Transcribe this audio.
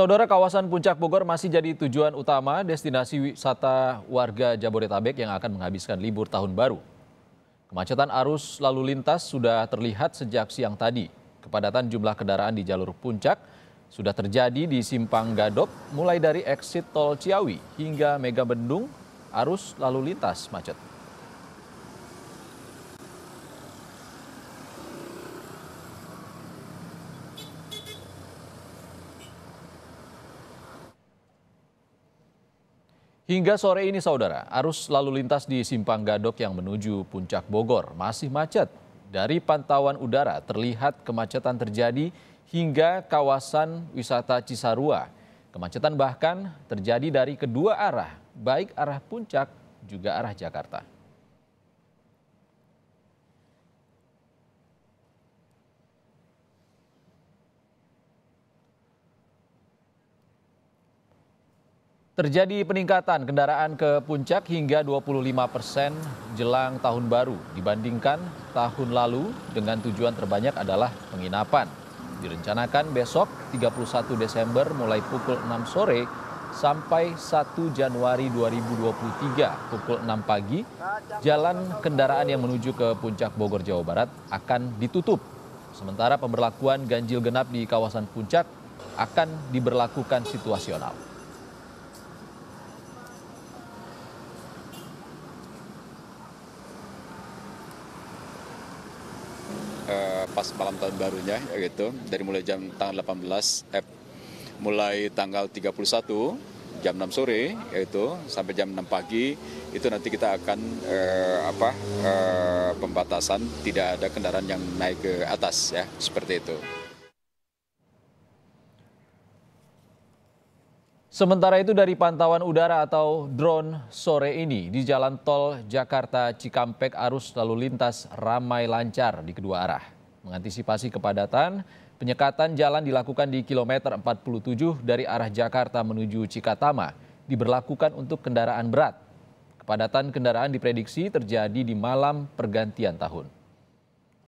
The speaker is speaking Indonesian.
Saudara kawasan Puncak Bogor masih jadi tujuan utama destinasi wisata warga Jabodetabek yang akan menghabiskan libur tahun baru. Kemacetan arus lalu lintas sudah terlihat sejak siang tadi. Kepadatan jumlah kendaraan di jalur puncak sudah terjadi di Simpang Gadok mulai dari exit tol Ciawi hingga Mega Bendung. arus lalu lintas macet. Hingga sore ini saudara, arus lalu lintas di Simpang Gadok yang menuju Puncak Bogor masih macet. Dari pantauan udara terlihat kemacetan terjadi hingga kawasan wisata Cisarua. Kemacetan bahkan terjadi dari kedua arah, baik arah puncak juga arah Jakarta. Terjadi peningkatan kendaraan ke puncak hingga 25 persen jelang tahun baru dibandingkan tahun lalu dengan tujuan terbanyak adalah penginapan. Direncanakan besok 31 Desember mulai pukul 6 sore sampai 1 Januari 2023 pukul 6 pagi, jalan kendaraan yang menuju ke puncak Bogor Jawa Barat akan ditutup. Sementara pemberlakuan ganjil genap di kawasan puncak akan diberlakukan situasional. Eh, pas malam tahun barunya ya gitu dari mulai jam tanggal 18 eh, mulai tanggal 31 jam 6 sore yaitu sampai jam 6 pagi itu nanti kita akan eh, apa eh, pembatasan tidak ada kendaraan yang naik ke atas ya seperti itu. Sementara itu dari pantauan udara atau drone sore ini di jalan tol Jakarta Cikampek arus lalu lintas ramai lancar di kedua arah. Mengantisipasi kepadatan, penyekatan jalan dilakukan di kilometer 47 dari arah Jakarta menuju Cikatama diberlakukan untuk kendaraan berat. Kepadatan kendaraan diprediksi terjadi di malam pergantian tahun.